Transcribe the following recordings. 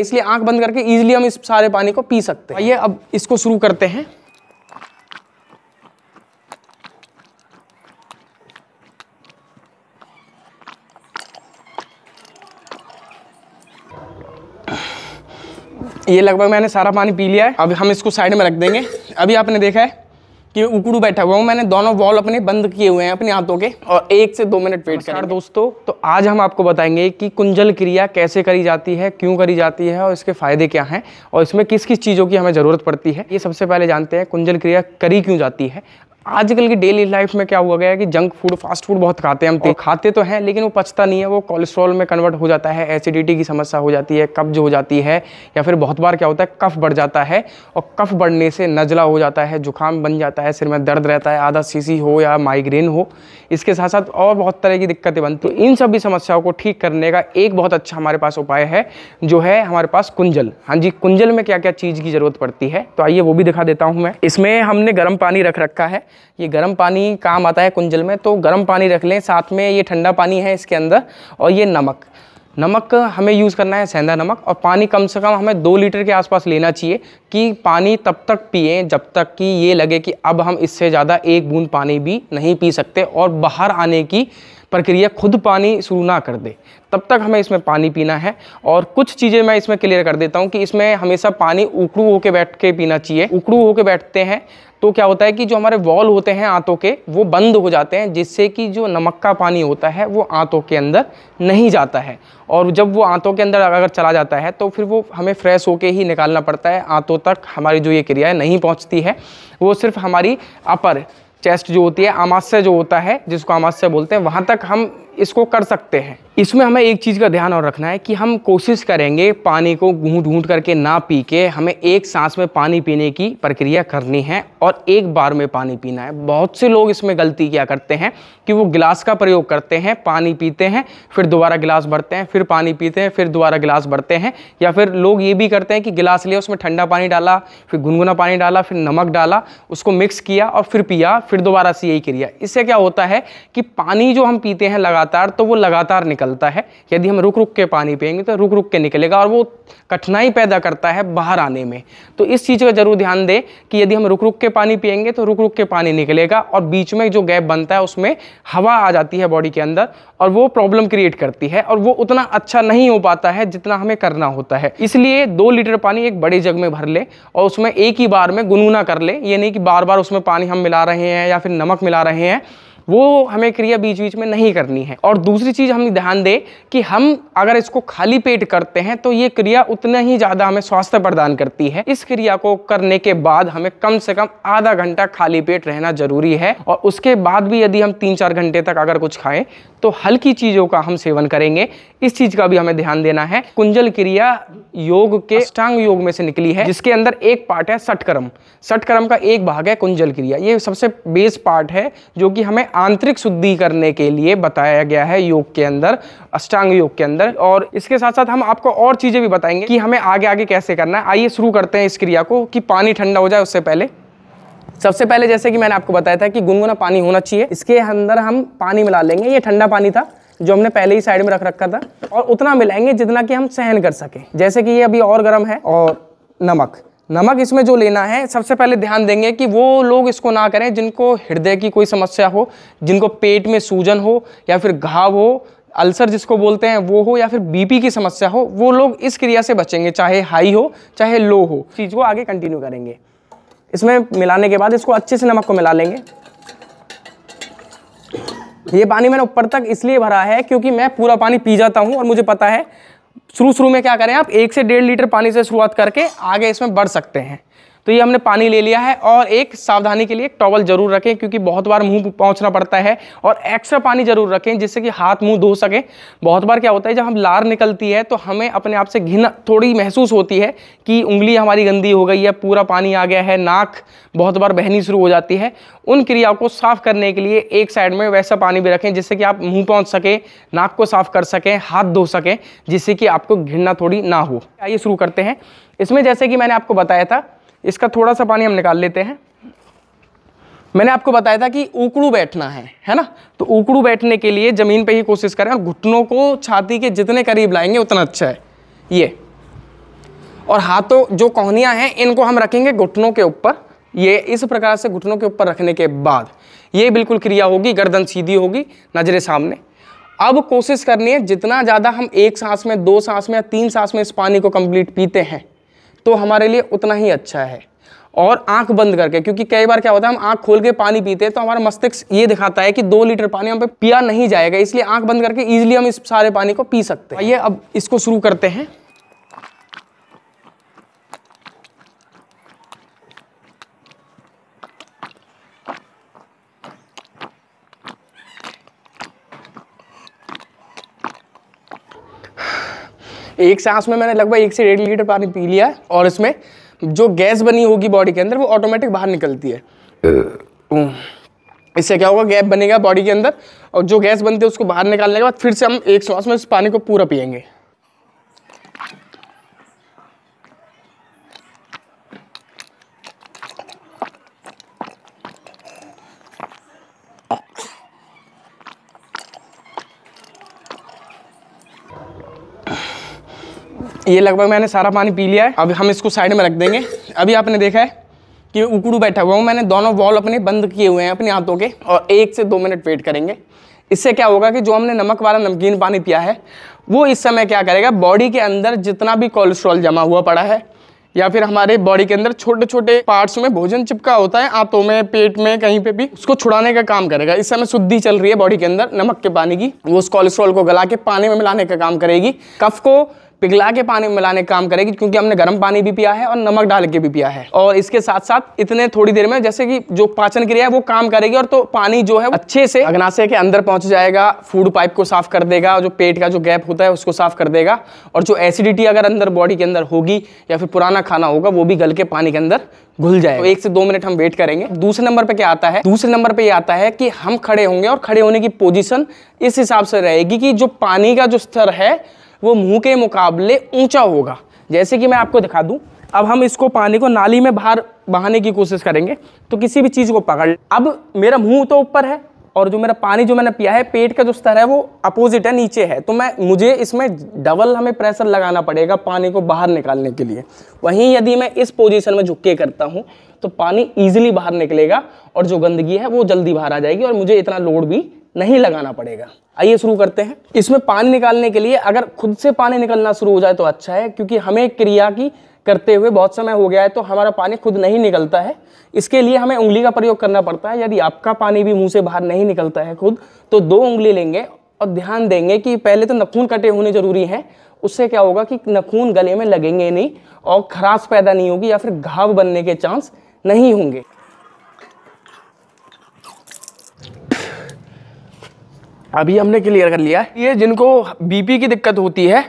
इसलिए आंख बंद करके इजिली हम इस सारे पानी को पी सकते हैं आइए अब इसको शुरू करते हैं ये लगभग मैंने सारा पानी पी लिया है अब हम इसको साइड में रख देंगे अभी आपने देखा है कि उकड़ू बैठा हुआ हूँ मैंने दोनों वॉल अपने बंद किए हुए हैं अपने हाथों के और एक से दो मिनट वेट कर दोस्तों तो आज हम आपको बताएंगे कि कुंजल क्रिया कैसे करी जाती है क्यों करी जाती है और इसके फायदे क्या हैं और इसमें किस किस चीज़ों की हमें ज़रूरत पड़ती है ये सबसे पहले जानते हैं कुंजल क्रिया करी क्यों जाती है आजकल की डेली लाइफ में क्या हुआ गया है कि जंक फूड फास्ट फूड बहुत खाते हैं हम और तो खाते तो हैं लेकिन वो पचता नहीं है वो कोलेस्ट्रॉल में कन्वर्ट हो जाता है एसिडिटी की समस्या हो जाती है कब्ज हो जाती है या फिर बहुत बार क्या होता है कफ बढ़ जाता है और कफ बढ़ने से नजला हो जाता है जुकाम बन जाता है सिर में दर्द रहता है आधा सीसी हो या माइग्रेन हो इसके साथ साथ और बहुत तरह की दिक्कतें बनती तो हैं इन सभी समस्याओं को ठीक करने का एक बहुत अच्छा हमारे पास उपाय है जो है हमारे पास कुंजल हाँ जी कुंजल में क्या क्या चीज़ की ज़रूरत पड़ती है तो आइए वो भी दिखा देता हूँ मैं इसमें हमने गर्म पानी रख रखा है ये गर्म पानी काम आता है कुंजल में तो गर्म पानी रख लें साथ में ये ठंडा पानी है इसके अंदर और ये नमक नमक हमें यूज़ करना है सेंधा नमक और पानी कम से कम हमें दो लीटर के आसपास लेना चाहिए कि पानी तब तक पिए जब तक कि ये लगे कि अब हम इससे ज़्यादा एक बूंद पानी भी नहीं पी सकते और बाहर आने की प्रक्रिया खुद पानी शुरू ना कर दे तब तक हमें इसमें पानी पीना है और कुछ चीज़ें मैं इसमें क्लियर कर देता हूँ कि इसमें हमेशा पानी उकड़ू होकर बैठ के पीना चाहिए उकड़ू होकर बैठते हैं तो क्या होता है कि जो हमारे वॉल होते हैं आंतों के वो बंद हो जाते हैं जिससे कि जो नमक का पानी होता है वो आंतों के अंदर नहीं जाता है और जब वो आंतों के अंदर अगर चला जाता है तो फिर वो हमें फ्रेश होके ही निकालना पड़ता है आंतों तक हमारी जो ये क्रिया नहीं पहुँचती है वो सिर्फ हमारी अपर चेस्ट जो होती है अमाश्य जो होता है जिसको अमाश्य बोलते हैं वहाँ तक हम इसको कर सकते हैं इसमें हमें एक चीज़ का ध्यान और रखना है कि हम कोशिश करेंगे पानी को घूट घूट करके ना पी के हमें एक सांस में पानी पीने की प्रक्रिया करनी है और एक बार में पानी पीना है बहुत से लोग इसमें गलती क्या करते हैं कि वो गिलास का प्रयोग करते हैं पानी पीते हैं फिर दोबारा गिलास भरते हैं फिर पानी पीते हैं फिर दोबारा गिलास भरते हैं या फिर लोग ये भी करते हैं कि गिलास लिया उसमें ठंडा पानी डाला फिर गुनगुना पानी डाला फिर नमक डाला उसको मिक्स किया और फिर पिया फिर दोबारा से यही क्रिया इससे क्या होता है कि पानी जो हम पीते हैं लगा लगातार तो वो लगातार निकलता है यदि हम रुक रुक के पानी पियेंगे तो रुक रुक के निकलेगा और वो कठिनाई पैदा करता है बाहर आने में तो इस चीज़ का जरूर ध्यान दें कि यदि हम रुक रुक के पानी पियेंगे तो रुक रुक के पानी निकलेगा और बीच में जो गैप बनता है उसमें हवा आ जाती है बॉडी के अंदर और वो प्रॉब्लम क्रिएट करती है और वो उतना अच्छा नहीं हो पाता है जितना हमें करना होता है इसलिए दो लीटर पानी एक बड़े जग में भर लें और उसमें एक ही बार में गुनगुना कर लें ये नहीं कि बार बार उसमें पानी हम मिला रहे हैं या फिर नमक मिला रहे हैं वो हमें क्रिया बीच बीच में नहीं करनी है और दूसरी चीज़ हम ध्यान दें कि हम अगर इसको खाली पेट करते हैं तो ये क्रिया उतना ही ज़्यादा हमें स्वास्थ्य प्रदान करती है इस क्रिया को करने के बाद हमें कम से कम आधा घंटा खाली पेट रहना ज़रूरी है और उसके बाद भी यदि हम तीन चार घंटे तक अगर कुछ खाएं तो हल्की चीज़ों का हम सेवन करेंगे इस चीज़ का भी हमें ध्यान देना है कुंजल क्रिया योग के अष्टांग योग में से निकली है जिसके अंदर एक पार्ट है सटकर्म सटकर्म का एक भाग है कुंजल क्रिया ये सबसे बेस पार्ट है जो कि हमें आंतरिक शुद्धि करने के लिए बताया गया है योग के अंदर अष्टांग योग के अंदर और इसके साथ साथ हम आपको और चीज़ें भी बताएंगे कि हमें आगे आगे कैसे करना है आइए शुरू करते हैं इस क्रिया को कि पानी ठंडा हो जाए उससे पहले सबसे पहले जैसे कि मैंने आपको बताया था कि गुनगुना पानी होना चाहिए इसके अंदर हम पानी मिला लेंगे ये ठंडा पानी था जो हमने पहले ही साइड में रख रखा था और उतना मिलाएंगे जितना कि हम सहन कर सके जैसे कि ये अभी और गर्म है और नमक नमक इसमें जो लेना है सबसे पहले ध्यान देंगे कि वो लोग इसको ना करें जिनको हृदय की कोई समस्या हो जिनको पेट में सूजन हो या फिर घाव हो अल्सर जिसको बोलते हैं वो हो या फिर बीपी की समस्या हो वो लोग इस क्रिया से बचेंगे चाहे हाई हो चाहे लो हो चीज़ को आगे कंटिन्यू करेंगे इसमें मिलाने के बाद इसको अच्छे से नमक को मिला लेंगे ये पानी मैंने ऊपर तक इसलिए भरा है क्योंकि मैं पूरा पानी पी जाता हूँ और मुझे पता है शुरू शुरू में क्या करें आप एक से डेढ़ लीटर पानी से शुरुआत करके आगे इसमें बढ़ सकते हैं तो ये हमने पानी ले लिया है और एक सावधानी के लिए एक टॉवल जरूर रखें क्योंकि बहुत बार मुंह पहुंचना पड़ता है और एक्स्ट्रा पानी जरूर रखें जिससे कि हाथ मुंह धो सकें बहुत बार क्या होता है जब हम लार निकलती है तो हमें अपने आप से घिन थोड़ी महसूस होती है कि उंगली हमारी गंदी हो गई है पूरा पानी आ गया है नाक बहुत बार बहनी शुरू हो जाती है उन क्रियाओं को साफ़ करने के लिए एक साइड में वैसा पानी भी रखें जिससे कि आप मुंह पहुंच सकें नाक को साफ़ कर सकें हाथ धो सकें जिससे कि आपको घिरना थोड़ी ना हो आइए शुरू करते हैं इसमें जैसे कि मैंने आपको बताया था इसका थोड़ा सा पानी हम निकाल लेते हैं मैंने आपको बताया था कि उकड़ू बैठना है है ना तो उकड़ू बैठने के लिए ज़मीन पे ही कोशिश करें और घुटनों को छाती के जितने करीब लाएंगे उतना अच्छा है ये और हाथों जो कोहनियाँ हैं इनको हम रखेंगे घुटनों के ऊपर ये इस प्रकार से घुटनों के ऊपर रखने के बाद ये बिल्कुल क्रिया होगी गर्दन सीधी होगी नज़रें सामने अब कोशिश करनी है जितना ज़्यादा हम एक सांस में दो सांस में या तीन सांस में इस पानी को कंप्लीट पीते हैं तो हमारे लिए उतना ही अच्छा है और आंख बंद करके क्योंकि कई बार क्या होता है हम आंख खोल के पानी पीते हैं तो हमारा मस्तिष्क ये दिखाता है कि दो लीटर पानी हम पे पिया नहीं जाएगा इसलिए आंख बंद करके ईजिली हम इस सारे पानी को पी सकते हैं ये अब इसको शुरू करते हैं एक सांस में मैंने लगभग एक से डेढ़ लीटर पानी पी लिया और इसमें जो गैस बनी होगी बॉडी के अंदर वो ऑटोमेटिक बाहर निकलती है हम्म। इससे क्या होगा गैप बनेगा बॉडी के अंदर और जो गैस बनती है उसको बाहर निकालने के बाद फिर से हम एक सांस में इस पानी को पूरा पियेंगे ये लगभग मैंने सारा पानी पी लिया है अब हम इसको साइड में रख देंगे अभी आपने देखा है कि उकड़ू बैठा हुआ हूँ मैंने दोनों वॉल अपने बंद किए हुए हैं अपने हाथों के और एक से दो मिनट वेट करेंगे इससे क्या होगा कि जो हमने नमक वाला नमकीन पानी पिया है वो इस समय क्या करेगा बॉडी के अंदर जितना भी कोलेस्ट्रॉल जमा हुआ पड़ा है या फिर हमारे बॉडी के अंदर छोटे छोटे पार्ट्स में भोजन चिपका होता है आंतों में पेट में कहीं पे भी उसको छुड़ाने का काम करेगा इस समय शुद्धि चल रही है बॉडी के अंदर नमक के पानी की वो उस कोलेस्ट्रॉल को गला के पानी में मिलाने का काम करेगी कफ को पिघला के पानी में मिलाने का काम करेगी क्योंकि हमने गर्म पानी भी पिया है और नमक डाल के भी पिया है और इसके साथ साथ इतने थोड़ी देर में जैसे कि जो पाचन क्रिया है वो काम करेगी और तो पानी जो है अच्छे से अग्नाशय के अंदर पहुंच जाएगा फूड पाइप को साफ कर देगा जो पेट का जो गैप होता है उसको साफ कर देगा और जो एसिडिटी अगर अंदर बॉडी के अंदर होगी या फिर पुराना खाना होगा वो भी गल के पानी के अंदर घुल जाए तो एक से दो मिनट हम वेट करेंगे दूसरे नंबर पे क्या आता है दूसरे नंबर पे ये आता है कि हम खड़े होंगे और खड़े होने की पोजीशन इस हिसाब से रहेगी कि जो पानी का जो स्तर है वो मुंह के मुकाबले ऊंचा होगा जैसे कि मैं आपको दिखा दूं अब हम इसको पानी को नाली में बाहर बहाने की कोशिश करेंगे तो किसी भी चीज़ को पकड़ अब मेरा मुंह तो ऊपर है और जो मेरा पानी जो मैंने पिया है पेट का जो स्तर है वो अपोजिट है नीचे है तो मैं मुझे इसमें डबल हमें प्रेशर लगाना पड़ेगा पानी को बाहर निकालने के लिए वहीं यदि मैं इस पोजीशन में झुक के करता हूँ तो पानी ईजिली बाहर निकलेगा और जो गंदगी है वो जल्दी बाहर आ जाएगी और मुझे इतना लोड भी नहीं लगाना पड़ेगा आइए शुरू करते हैं इसमें पानी निकालने के लिए अगर खुद से पानी निकलना शुरू हो जाए तो अच्छा है क्योंकि हमें क्रिया की करते हुए बहुत समय हो गया है तो हमारा पानी खुद नहीं निकलता है इसके लिए हमें उंगली का प्रयोग करना पड़ता है यदि आपका पानी भी मुंह से बाहर नहीं निकलता है खुद तो दो उंगली लेंगे और ध्यान देंगे कि पहले तो नखून कटे होने ज़रूरी हैं उससे क्या होगा कि नखून गले में लगेंगे नहीं और खराश पैदा नहीं होगी या फिर घाव बनने के चांस नहीं होंगे अभी हमने क्लियर कर लिया ये जिनको बीपी की दिक्कत होती है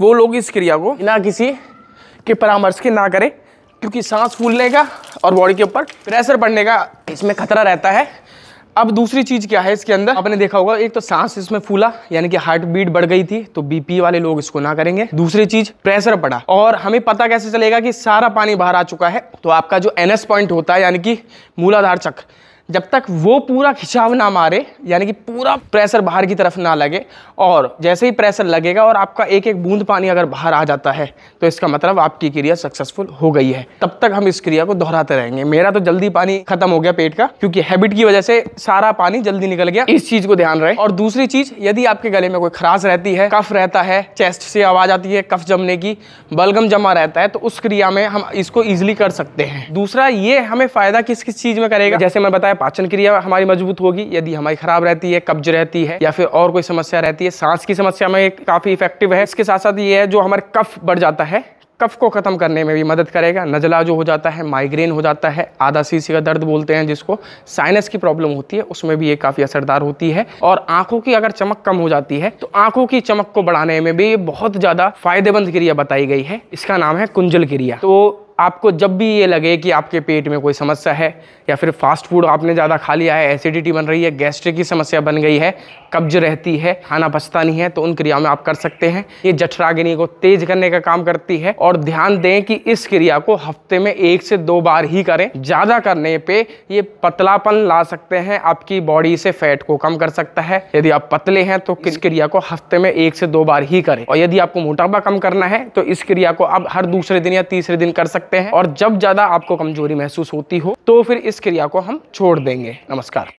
वो लोग इस क्रिया को बिना किसी के परामर्श के ना करें क्योंकि सांस फूलने का और बॉडी के ऊपर प्रेशर पड़ने का इसमें खतरा रहता है अब दूसरी चीज़ क्या है इसके अंदर आपने देखा होगा एक तो सांस इसमें फूला यानी कि हार्ट बीट बढ़ गई थी तो बीपी वाले लोग इसको ना करेंगे दूसरी चीज़ प्रेशर पड़ा और हमें पता कैसे चलेगा कि सारा पानी बाहर आ चुका है तो आपका जो एनएस पॉइंट होता है यानी कि मूलाधार चक्र जब तक वो पूरा खिंचाव ना मारे यानी कि पूरा प्रेशर बाहर की तरफ ना लगे और जैसे ही प्रेशर लगेगा और आपका एक एक बूंद पानी अगर बाहर आ जाता है तो इसका मतलब आपकी क्रिया सक्सेसफुल हो गई है तब तक हम इस क्रिया को दोहराते रहेंगे मेरा तो जल्दी पानी खत्म हो गया पेट का क्योंकि हैबिट की वजह से सारा पानी जल्दी निकल गया इस चीज को ध्यान रहे और दूसरी चीज यदि आपके गले में कोई खराश रहती है कफ रहता है चेस्ट से आवाज आती है कफ जमने की बलगम जमा रहता है तो उस क्रिया में हम इसको ईजिली कर सकते हैं दूसरा ये हमें फायदा किस किस चीज में करेगा जैसे मैं बताया है पाचन क्रिया हमारी मजबूत होगी यदि हमारी खराब रहती है कब्ज रहती है या फिर और कोई समस्या रहती है सांस की समस्या में काफ़ी इफेक्टिव है इसके साथ साथ ये है जो हमारे कफ बढ़ जाता है कफ को ख़त्म करने में भी मदद करेगा नजला जो हो जाता है माइग्रेन हो जाता है आधा सीसी का दर्द बोलते हैं जिसको साइनस की प्रॉब्लम होती है उसमें भी ये काफ़ी असरदार होती है और आंखों की अगर चमक कम हो जाती है तो आंखों की चमक को बढ़ाने में भी ये बहुत ज़्यादा फायदेमंद क्रिया बताई गई है इसका नाम है कुंजल क्रिया तो आपको जब भी ये लगे कि आपके पेट में कोई समस्या है या फिर फास्ट फूड आपने ज़्यादा खा लिया है एसिडिटी बन रही है गैस्ट्रिक की समस्या बन गई है कब्ज रहती है खाना पचता नहीं है तो उन क्रियाओं में आप कर सकते हैं ये जठराग्नि को तेज करने का काम करती है और ध्यान दें कि इस क्रिया को हफ्ते में एक से दो बार ही करें ज़्यादा करने पर ये पतलापन ला सकते हैं आपकी बॉडी से फैट को कम कर सकता है यदि आप पतले हैं तो इस क्रिया को हफ्ते में एक से दो बार ही करें और यदि आपको मोटापा कम करना है तो इस क्रिया को आप हर दूसरे दिन या तीसरे दिन कर सकते सकते हैं और जब ज़्यादा आपको कमजोरी महसूस होती हो तो फिर इस क्रिया को हम छोड़ देंगे नमस्कार